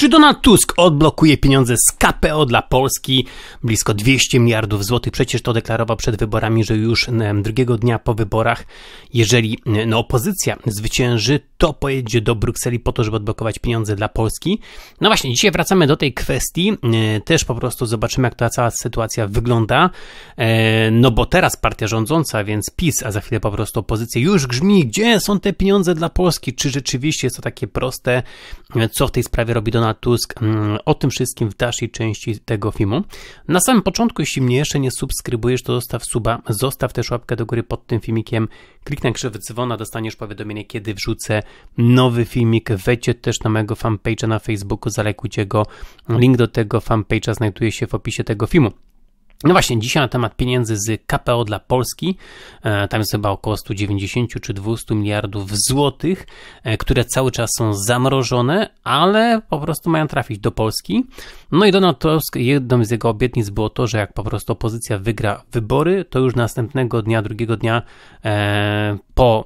Czy Donald Tusk odblokuje pieniądze z KPO dla Polski? Blisko 200 miliardów złotych. Przecież to deklarował przed wyborami, że już drugiego dnia po wyborach, jeżeli no, opozycja zwycięży, to pojedzie do Brukseli po to, żeby odblokować pieniądze dla Polski. No właśnie, dzisiaj wracamy do tej kwestii. E, też po prostu zobaczymy, jak ta cała sytuacja wygląda. E, no bo teraz partia rządząca, więc PiS, a za chwilę po prostu opozycja już grzmi, gdzie są te pieniądze dla Polski? Czy rzeczywiście jest to takie proste? E, co w tej sprawie robi Donald Tusk mm, o tym wszystkim w dalszej części tego filmu. Na samym początku, jeśli mnie jeszcze nie subskrybujesz, to zostaw suba, zostaw też łapkę do góry pod tym filmikiem, kliknij krzyw dzwona, dostaniesz powiadomienie, kiedy wrzucę nowy filmik. Wejdźcie też na mojego fanpage'a na Facebooku, zalajkujcie go. Link do tego fanpage'a znajduje się w opisie tego filmu. No właśnie, dzisiaj na temat pieniędzy z KPO dla Polski, e, tam jest chyba około 190 czy 200 miliardów złotych, e, które cały czas są zamrożone, ale po prostu mają trafić do Polski. No i Donald Tusk, jedną z jego obietnic było to, że jak po prostu opozycja wygra wybory, to już następnego dnia, drugiego dnia e, po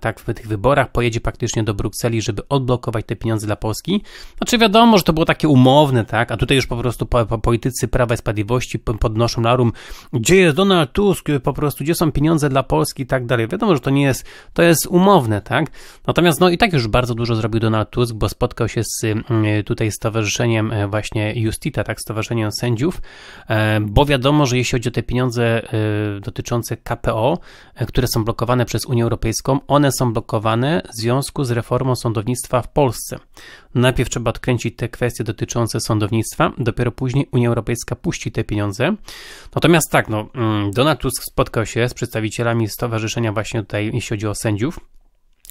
tak w tych wyborach pojedzie praktycznie do Brukseli, żeby odblokować te pieniądze dla Polski. Znaczy wiadomo, że to było takie umowne, tak, a tutaj już po prostu politycy Prawa i Sprawiedliwości podnoszą Larum, gdzie jest Donald Tusk, po prostu gdzie są pieniądze dla Polski i tak dalej. Wiadomo, że to nie jest, to jest umowne, tak? Natomiast no i tak już bardzo dużo zrobił Donald Tusk, bo spotkał się z mm, tutaj stowarzyszeniem e, właśnie Justita, tak, stowarzyszeniem sędziów, e, bo wiadomo, że jeśli chodzi o te pieniądze e, dotyczące KPO, które są blokowane przez Unię Europejską, one są blokowane w związku z reformą sądownictwa w Polsce. Najpierw trzeba odkręcić te kwestie dotyczące sądownictwa, dopiero później Unia Europejska puści te pieniądze. Natomiast tak, no, mm, Donald Tusk spotkał się z przedstawicielami stowarzyszenia właśnie tutaj, jeśli chodzi o sędziów,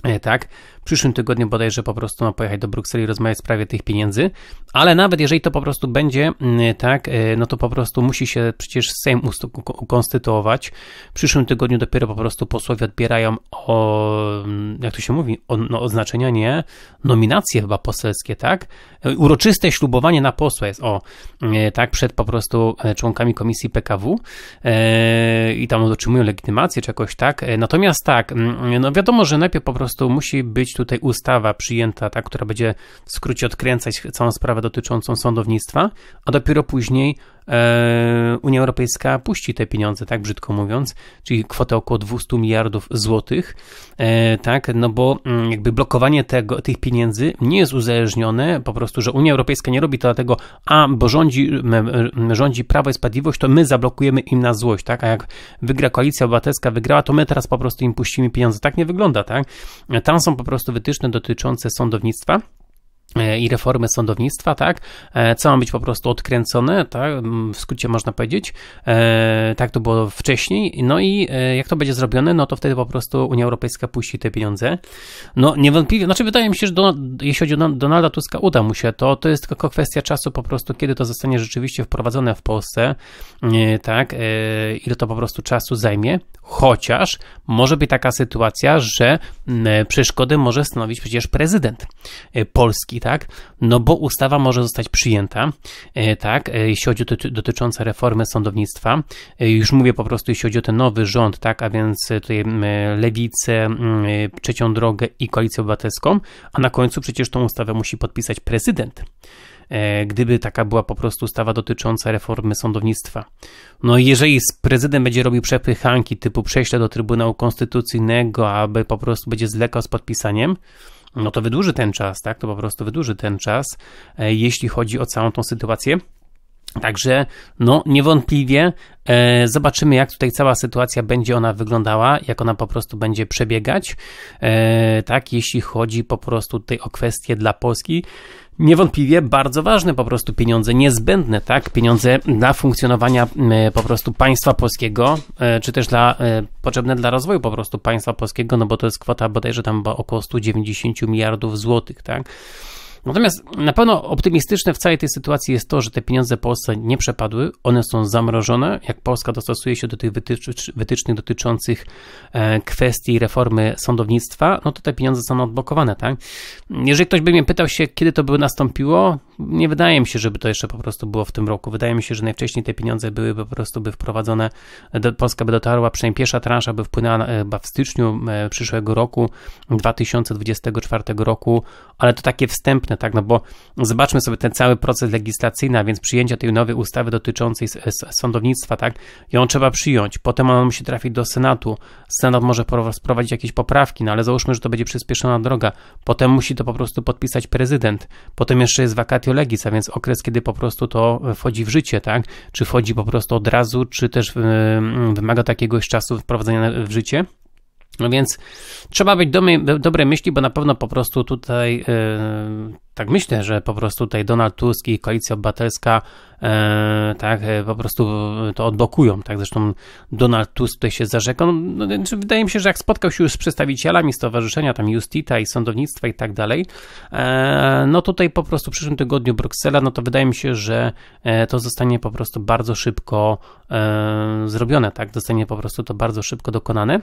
e, tak, przyszłym tygodniu bodajże po prostu ma pojechać do Brukseli i rozmawiać w sprawie tych pieniędzy, ale nawet jeżeli to po prostu będzie mm, tak, e, no to po prostu musi się przecież Sejm ukonstytuować. W przyszłym tygodniu dopiero po prostu posłowie odbierają o, mm, jak to się mówi, o, no, oznaczenia, nie, nominacje chyba poselskie, tak? E, uroczyste ślubowanie na posła jest, o, mm, e, tak, przed po prostu członkami komisji PKW i tam otrzymują legitymację czy jakoś tak. Natomiast tak, no wiadomo, że najpierw po prostu musi być tutaj ustawa przyjęta, ta, która będzie w skrócie odkręcać całą sprawę dotyczącą sądownictwa, a dopiero później E, Unia Europejska puści te pieniądze, tak brzydko mówiąc, czyli kwotę około 200 miliardów złotych, e, tak, no bo mm, jakby blokowanie tego, tych pieniędzy nie jest uzależnione po prostu, że Unia Europejska nie robi to dlatego, a bo rządzi, rządzi Prawo i Sprawiedliwość, to my zablokujemy im na złość, tak, a jak wygra Koalicja Obywatelska, wygrała, to my teraz po prostu im puścimy pieniądze. Tak nie wygląda, tak. E, tam są po prostu wytyczne dotyczące sądownictwa. E, i reformy sądownictwa, tak? E, co ma być po prostu odkręcone, tak? Mm, w skrócie można powiedzieć. E, tak to było wcześniej. No i jak to będzie zrobione, no to wtedy po prostu Unia Europejska puści te pieniądze. No niewątpliwie, znaczy wydaje mi się, że jeśli chodzi o Donalda Tuska, uda mu się to. To jest tylko kwestia czasu po prostu, kiedy to zostanie rzeczywiście wprowadzone w Polsce, tak? Ile to po prostu czasu zajmie. Chociaż może być taka sytuacja, że mm, przeszkody może stanowić przecież prezydent Polski, tak? No bo ustawa może zostać przyjęta, e, tak? E, jeśli chodzi o dotyczące reformy sądownictwa, e, już mówię po prostu, jeśli chodzi o ten nowy rząd, tak? A więc tutaj lewicę, trzecią drogę i koalicję obywatelską, a na końcu przecież tą ustawę musi podpisać prezydent gdyby taka była po prostu ustawa dotycząca reformy sądownictwa. No i jeżeli prezydent będzie robił przepychanki typu prześle do Trybunału Konstytucyjnego, aby po prostu będzie zlekał z podpisaniem, no to wydłuży ten czas, tak? To po prostu wydłuży ten czas, e, jeśli chodzi o całą tą sytuację. Także no niewątpliwie e, zobaczymy, jak tutaj cała sytuacja będzie ona wyglądała, jak ona po prostu będzie przebiegać, e, tak, jeśli chodzi po prostu tutaj o kwestie dla Polski. Niewątpliwie bardzo ważne po prostu pieniądze, niezbędne, tak, pieniądze dla funkcjonowania e, po prostu państwa polskiego, e, czy też dla, e, potrzebne dla rozwoju po prostu państwa polskiego, no bo to jest kwota bodajże tam około 190 miliardów złotych, tak. Natomiast na pewno optymistyczne w całej tej sytuacji jest to, że te pieniądze Polsce nie przepadły, one są zamrożone. Jak Polska dostosuje się do tych wytycznych dotyczących e, kwestii reformy sądownictwa, no to te pieniądze są odblokowane, tak? Jeżeli ktoś by mnie pytał się, kiedy to by nastąpiło, nie wydaje mi się, żeby to jeszcze po prostu było w tym roku. Wydaje mi się, że najwcześniej te pieniądze były po prostu by wprowadzone, e, do, Polska by dotarła, przynajmniej pierwsza transza by wpłynęła e, chyba w styczniu e, przyszłego roku, 2024 roku, ale to takie wstępne, tak, no bo zobaczmy sobie ten cały proces legislacyjny, a więc przyjęcia tej nowej ustawy dotyczącej sądownictwa, tak, ją trzeba przyjąć, potem ona musi trafić do Senatu, Senat może wprowadzić jakieś poprawki, no ale załóżmy, że to będzie przyspieszona droga, potem musi to po prostu podpisać prezydent, potem jeszcze jest wakacje vacatio legis, a więc okres, kiedy po prostu to wchodzi w życie, tak? Czy wchodzi po prostu od razu, czy też y, mm, wymaga takiegoś czasu wprowadzenia w życie. No więc trzeba być dobre myśli, bo na pewno po prostu tutaj, y, tak myślę, że po prostu tutaj Donald Tusk i Koalicja Obywatelska E, tak, e, po prostu to odblokują, tak, zresztą Donald Tusk tutaj się zarzekał, no, no, znaczy wydaje mi się, że jak spotkał się już z przedstawicielami stowarzyszenia, tam Justita i sądownictwa i tak dalej, e, no tutaj po prostu w przyszłym tygodniu Bruksela, no to wydaje mi się, że to zostanie po prostu bardzo szybko zrobione, tak, zostanie po prostu to bardzo szybko dokonane.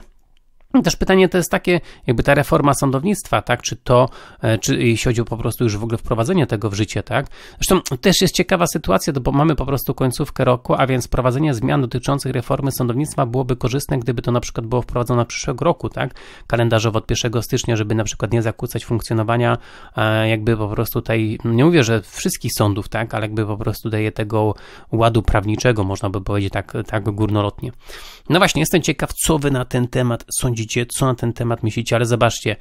Też pytanie to jest takie, jakby ta reforma sądownictwa, tak, czy to, e, czy jeśli chodzi o po prostu już w ogóle wprowadzenie tego w życie, tak. Zresztą też jest ciekawa sytuacja, bo mamy po prostu końcówkę roku, a więc wprowadzenie zmian dotyczących reformy sądownictwa byłoby korzystne, gdyby to na przykład było wprowadzone przyszłego roku, tak, kalendarzowo od 1 stycznia, żeby na przykład nie zakłócać funkcjonowania e, jakby po prostu tej, nie mówię, że wszystkich sądów, tak, ale jakby po prostu daje tego ładu prawniczego, można by powiedzieć tak, tak górnolotnie. No właśnie, jestem ciekaw, co wy na ten temat sądzicie sądzicie, co na ten temat myślicie, ale zobaczcie,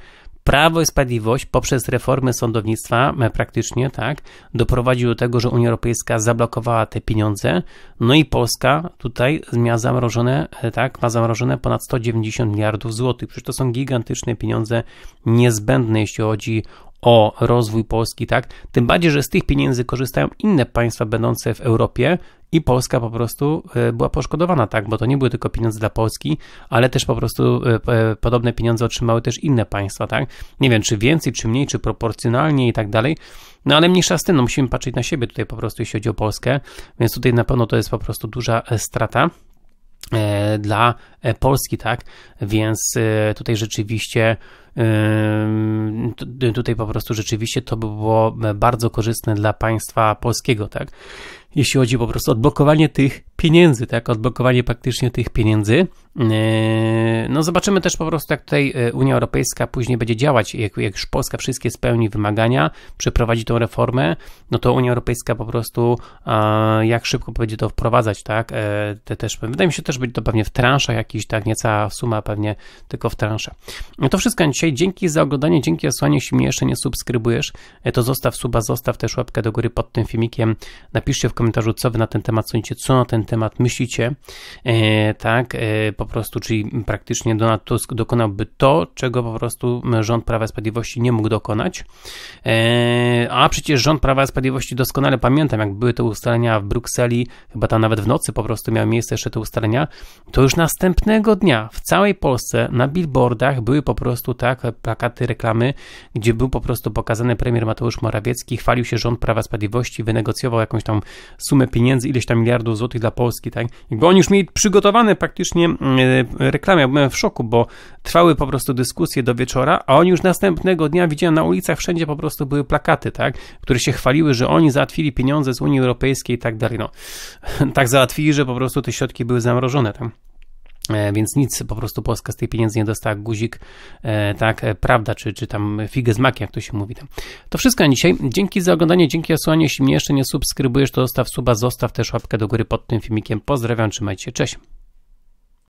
Prawo i Sprawiedliwość poprzez reformę sądownictwa e, praktycznie, tak, doprowadził do tego, że Unia Europejska zablokowała te pieniądze, no i Polska tutaj miała zamrożone, e, tak, ma zamrożone ponad 190 miliardów złotych. Przecież to są gigantyczne pieniądze niezbędne, jeśli chodzi o rozwój Polski, tak? Tym bardziej, że z tych pieniędzy korzystają inne państwa będące w Europie i Polska po prostu e, była poszkodowana, tak? Bo to nie były tylko pieniądze dla Polski, ale też po prostu e, e, podobne pieniądze otrzymały też inne państwa, tak? Nie wiem, czy więcej, czy mniej, czy proporcjonalnie i tak dalej. No ale mniejsza z tym, no musimy patrzeć na siebie tutaj po prostu, jeśli chodzi o Polskę, więc tutaj na pewno to jest po prostu duża strata dla Polski, tak? Więc tutaj rzeczywiście tutaj po prostu rzeczywiście to by było bardzo korzystne dla państwa polskiego, tak? Jeśli chodzi po prostu o odblokowanie tych pieniędzy, tak? Odblokowanie praktycznie tych pieniędzy. Yy, no zobaczymy też po prostu, jak tutaj y, Unia Europejska później będzie działać. Jak, jak już Polska wszystkie spełni wymagania, przeprowadzi tą reformę, no to Unia Europejska po prostu jak szybko będzie to wprowadzać, tak? E, te też, wydaje mi się, też być to pewnie w transzach jakiś, tak? niecała suma pewnie tylko w transzach. No to wszystko dzisiaj. Dzięki za oglądanie, dzięki osłanie. Jeśli mnie jeszcze nie subskrybujesz, e, to zostaw suba, zostaw też łapkę do góry pod tym filmikiem. Napiszcie w komentarzu, co wy na ten temat sądzicie, co na ten temat myślicie. E, tak, e, po prostu, czyli praktycznie Donald Tusk dokonałby to, czego po prostu rząd Prawa i Sprawiedliwości nie mógł dokonać. E, a przecież rząd Prawa i Sprawiedliwości doskonale pamiętam, jak były te ustalenia w Brukseli, chyba tam nawet w nocy po prostu miały miejsce jeszcze te ustalenia, to już następnego dnia w całej Polsce na billboardach były po prostu tak tak, plakaty reklamy, gdzie był po prostu pokazany premier Mateusz Morawiecki, chwalił się rząd Prawa Sprawiedliwości, wynegocjował jakąś tam sumę pieniędzy, ileś tam miliardów złotych dla Polski, tak. Bo oni już mieli przygotowane praktycznie mm, e, reklamy, ja e, byłem w szoku, bo trwały po prostu dyskusje do wieczora, a oni już następnego dnia widziałem na ulicach wszędzie po prostu były plakaty, tak, które się chwaliły, że oni załatwili pieniądze z Unii Europejskiej i tak dalej, no. Tak załatwili, że po prostu te środki były zamrożone tam. E, więc nic, po prostu Polska z tych pieniędzy nie dostała guzik, e, tak, e, prawda, czy, czy tam figę z maki, jak to się mówi tam. To wszystko na dzisiaj. Dzięki za oglądanie, dzięki słuchanie, Jeśli mnie jeszcze nie subskrybujesz, to zostaw suba, zostaw też łapkę do góry pod tym filmikiem. Pozdrawiam, trzymajcie się, cześć.